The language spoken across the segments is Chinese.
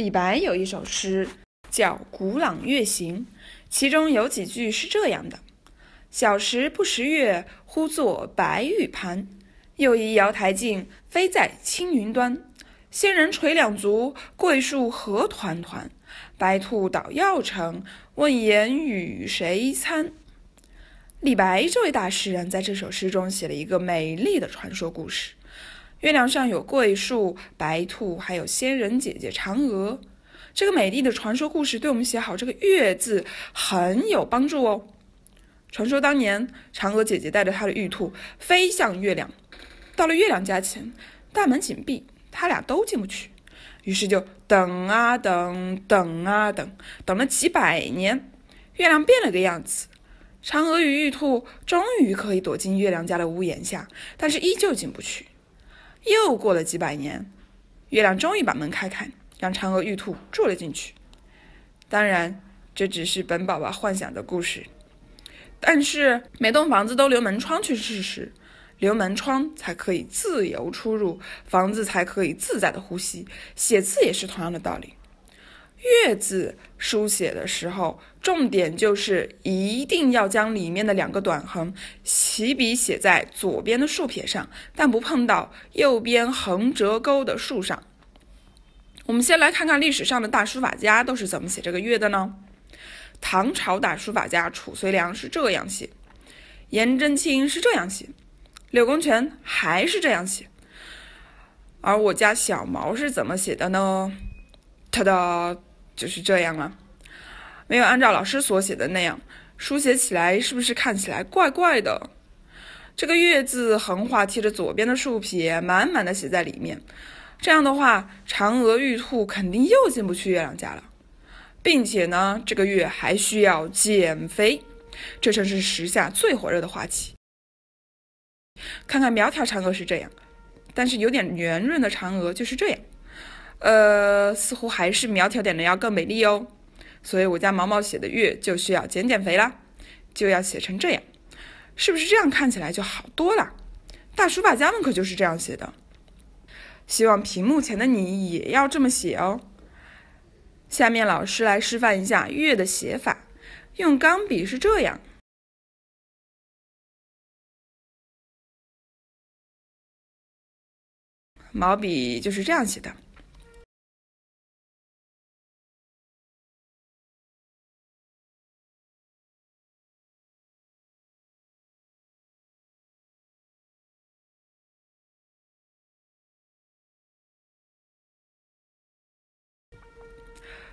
李白有一首诗叫《古朗月行》，其中有几句是这样的：“小时不识月，呼作白玉盘。又疑瑶台镜，飞在青云端。仙人垂两足，桂树何团团。白兔捣药成，问言与谁餐？”李白这位大诗人在这首诗中写了一个美丽的传说故事。月亮上有桂树、白兔，还有仙人姐姐嫦娥。这个美丽的传说故事对我们写好这个“月”字很有帮助哦。传说当年嫦娥姐姐带着她的玉兔飞向月亮，到了月亮家前，大门紧闭，他俩都进不去。于是就等啊等，等啊等，等了几百年。月亮变了个样子，嫦娥与玉兔终于可以躲进月亮家的屋檐下，但是依旧进不去。又过了几百年，月亮终于把门开开，让嫦娥玉兔住了进去。当然，这只是本宝宝幻想的故事。但是，每栋房子都留门窗，去试试，留门窗才可以自由出入，房子才可以自在的呼吸。写字也是同样的道理。月字书写的时候，重点就是一定要将里面的两个短横起笔写在左边的竖撇上，但不碰到右边横折钩的竖上。我们先来看看历史上的大书法家都是怎么写这个月的呢？唐朝大书法家褚遂良是这样写，颜真卿是这样写，柳公权还是这样写。而我家小毛是怎么写的呢？他的。就是这样了，没有按照老师所写的那样书写起来，是不是看起来怪怪的？这个月字横画贴着左边的竖撇，满满的写在里面。这样的话，嫦娥玉兔肯定又进不去月亮家了，并且呢，这个月还需要减肥，这正是时下最火热的话题。看看苗条嫦娥是这样，但是有点圆润的嫦娥就是这样。呃，似乎还是苗条点的要更美丽哦，所以我家毛毛写的月就需要减减肥啦，就要写成这样，是不是这样看起来就好多了？大书法家们可就是这样写的，希望屏幕前的你也要这么写哦。下面老师来示范一下月的写法，用钢笔是这样，毛笔就是这样写的。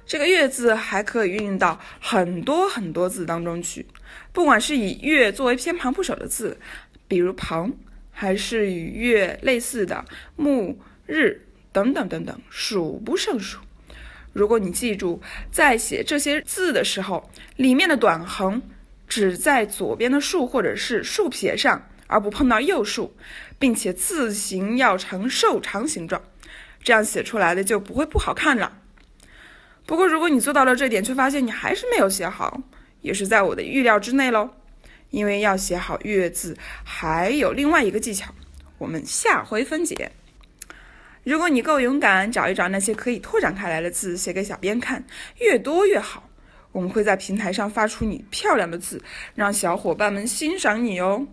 这个月字还可以运用到很多很多字当中去，不管是以月作为偏旁部首的字，比如旁，还是与月类似的木”“日等等等等，数不胜数。如果你记住，在写这些字的时候，里面的短横只在左边的竖或者是竖撇上，而不碰到右竖，并且字形要呈瘦长形状，这样写出来的就不会不好看了。不过，如果你做到了这点，却发现你还是没有写好，也是在我的预料之内喽。因为要写好“月”字，还有另外一个技巧，我们下回分解。如果你够勇敢，找一找那些可以拓展开来的字，写给小编看，越多越好。我们会在平台上发出你漂亮的字，让小伙伴们欣赏你哦。